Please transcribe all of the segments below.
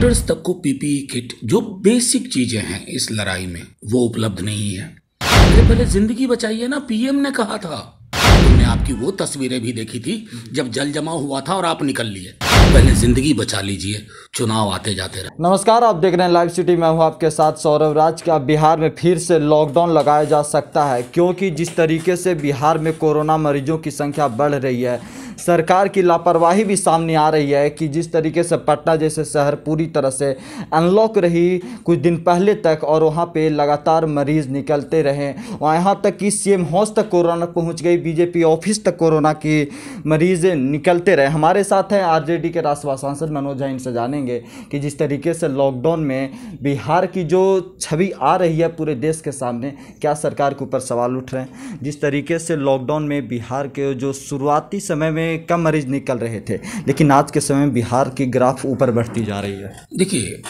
Doctors तक को PPE kit e जो बेसिक चीजें हैं इस लड़ाई में वो उपलब्ध नहीं है पहले पहले जिंदगी बचाइए ना पीएम ने कहा था हमने आपकी वो तस्वीरें भी देखी थी जब जल जमाव हुआ था और आप निकल लिए पहले जिंदगी बचा लीजिए चुनाव आते जाते रहे नमस्कार आप देख रहे हैं लाइव सिटी मैं हूँ आपके साथ सौरभ राज क्या बिहार में फिर से लॉकडाउन लगाया जा सकता है क्योंकि जिस तरीके से बिहार में कोरोना मरीजों की संख्या बढ़ रही है सरकार की लापरवाही भी सामने आ रही है कि जिस तरीके से पटना जैसे शहर पूरी तरह से अनलॉक रही कुछ दिन पहले तक और वहाँ पे लगातार मरीज़ निकलते रहे और यहाँ तक कि सीएम हाउस तक कोरोना पहुँच गई बीजेपी ऑफिस तक कोरोना की मरीज़ निकलते रहे हमारे साथ हैं आर के राज्यसभा सांसद मनोज जैन से जानेंगे कि जिस तरीके से लॉकडाउन में बिहार की जो छवि आ रही है पूरे देश के सामने क्या सरकार के ऊपर सवाल उठ रहे हैं जिस तरीके से लॉकडाउन में बिहार के जो शुरुआती समय में में कम मरीज निकल रहे थे लेकिन आज के समय बिहार की ग्राफ ऊपर बढ़ती जा रही है देखिए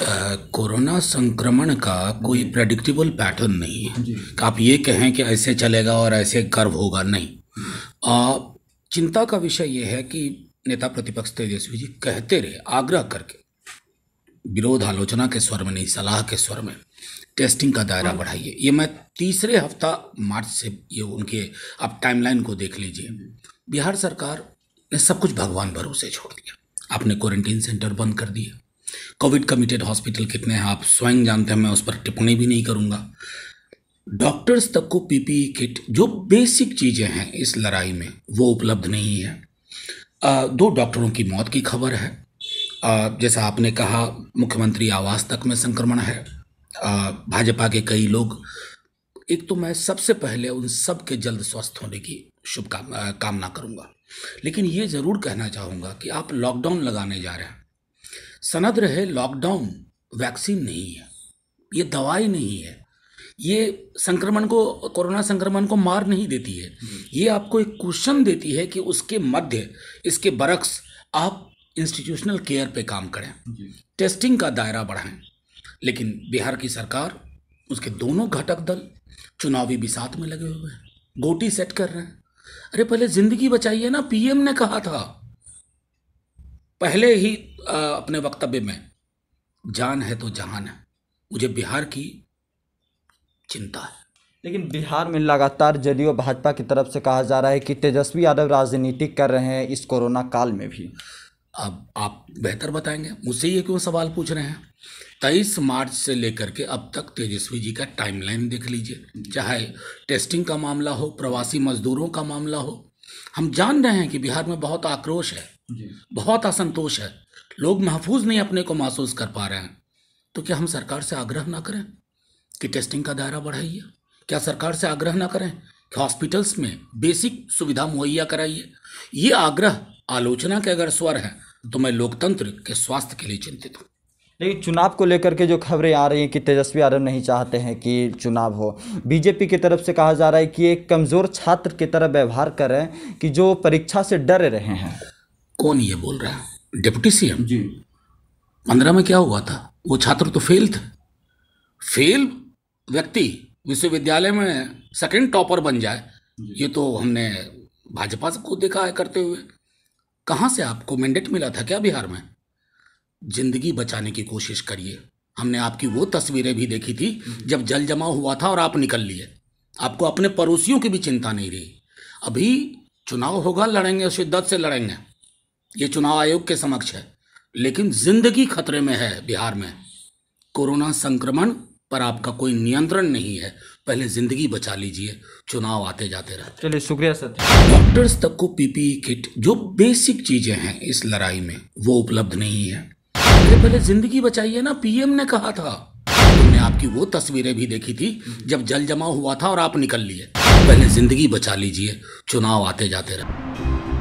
कोरोना संक्रमण का कोई प्रडिक्टेबल पैटर्न नहीं है तो आप ये कहें कि ऐसे चलेगा और ऐसे गर्व होगा नहीं आ, चिंता का विषय यह है कि नेता प्रतिपक्ष तेजस्वी जी कहते रहे आग्रह करके विरोध आलोचना के स्वर में नहीं सलाह के स्वर में टेस्टिंग का दायरा हाँ। बढ़ाइए ये मैं तीसरे हफ्ता मार्च से ये उनके आप टाइमलाइन को देख लीजिए बिहार सरकार ने सब कुछ भगवान भरोसे छोड़ दिया आपने क्वारंटीन सेंटर बंद कर दिया कोविड कमिटेड हॉस्पिटल कितने हैं आप स्वयं जानते हैं मैं उस पर टिप्पणी भी नहीं करूँगा डॉक्टर्स तक को पीपी किट e जो बेसिक चीज़ें हैं इस लड़ाई में वो उपलब्ध नहीं है आ, दो डॉक्टरों की मौत की खबर है आ, जैसा आपने कहा मुख्यमंत्री आवास तक में संक्रमण है आ, भाजपा के कई लोग एक तो मैं सबसे पहले उन सब के जल्द स्वस्थ होने की शुभकामना कामना करूंगा लेकिन ये ज़रूर कहना चाहूँगा कि आप लॉकडाउन लगाने जा रहे हैं सनद रहे लॉकडाउन वैक्सीन नहीं है ये दवाई नहीं है ये संक्रमण को कोरोना संक्रमण को मार नहीं देती है ये आपको एक क्वेश्चन देती है कि उसके मध्य इसके बरक्स आप इंस्टीट्यूशनल केयर पे काम करें टेस्टिंग का दायरा बढ़ाएं लेकिन बिहार की सरकार उसके दोनों घटक दल चुनावी भी साथ में लगे हुए हैं गोटी सेट कर रहे हैं अरे पहले जिंदगी बचाइए ना पीएम ने कहा था पहले ही आ, अपने वक्तव्य में जान है तो जहान है मुझे बिहार की चिंता है लेकिन बिहार में लगातार जदयू भाजपा की तरफ से कहा जा रहा है कि तेजस्वी यादव राजनीति कर रहे हैं इस कोरोना काल में भी अब आप बेहतर बताएंगे मुझसे ये क्यों सवाल पूछ रहे हैं तेईस मार्च से लेकर के अब तक तेजस्वी जी का टाइमलाइन देख लीजिए चाहे टेस्टिंग का मामला हो प्रवासी मजदूरों का मामला हो हम जान रहे हैं कि बिहार में बहुत आक्रोश है बहुत असंतोष है लोग महफूज नहीं अपने को महसूस कर पा रहे हैं तो क्या हम सरकार से आग्रह ना करें कि टेस्टिंग का दायरा बढ़ाइए क्या सरकार से आग्रह ना करें कि हॉस्पिटल्स में बेसिक सुविधा मुहैया कराइए ये आग्रह आलोचना के अगर स्वर हैं तो मैं लोकतंत्र के स्वास्थ्य के लिए चिंतित हूँ लेकिन चुनाव को लेकर के जो खबरें आ रही हैं कि तेजस्वी यादव नहीं चाहते हैं कि चुनाव हो बीजेपी की तरफ से कहा जा रहा है कि एक कमज़ोर छात्र की तरह व्यवहार कर रहे हैं कि जो परीक्षा से डर रहे हैं कौन ये बोल रहा है डिप्टी सीएम जी पंद्रह में क्या हुआ था वो छात्र तो फेल थे फेल व्यक्ति विश्वविद्यालय में सेकेंड टॉपर बन जाए ये तो हमने भाजपा को देखा है करते हुए कहां से आपको मैंडेट मिला था क्या बिहार में जिंदगी बचाने की कोशिश करिए हमने आपकी वो तस्वीरें भी देखी थी जब जल जमा हुआ था और आप निकल लिए आपको अपने पड़ोसियों की भी चिंता नहीं रही अभी चुनाव होगा लड़ेंगे शिद्दत से लड़ेंगे ये चुनाव आयोग के समक्ष है लेकिन जिंदगी खतरे में है बिहार में कोरोना संक्रमण पर आपका कोई नियंत्रण नहीं है पहले ज़िंदगी बचा लीजिए चुनाव आते जाते रहते चलिए शुक्रिया सर डॉक्टर्स तक को पीपीई किट जो बेसिक चीज़ें हैं इस लड़ाई में वो उपलब्ध नहीं है पहले पहले ज़िंदगी बचाइए ना पीएम ने कहा था हमने आपकी वो तस्वीरें भी देखी थी जब जल जमा हुआ था और आप निकल लिए पहले ज़िंदगी बचा लीजिए चुनाव आते जाते रहे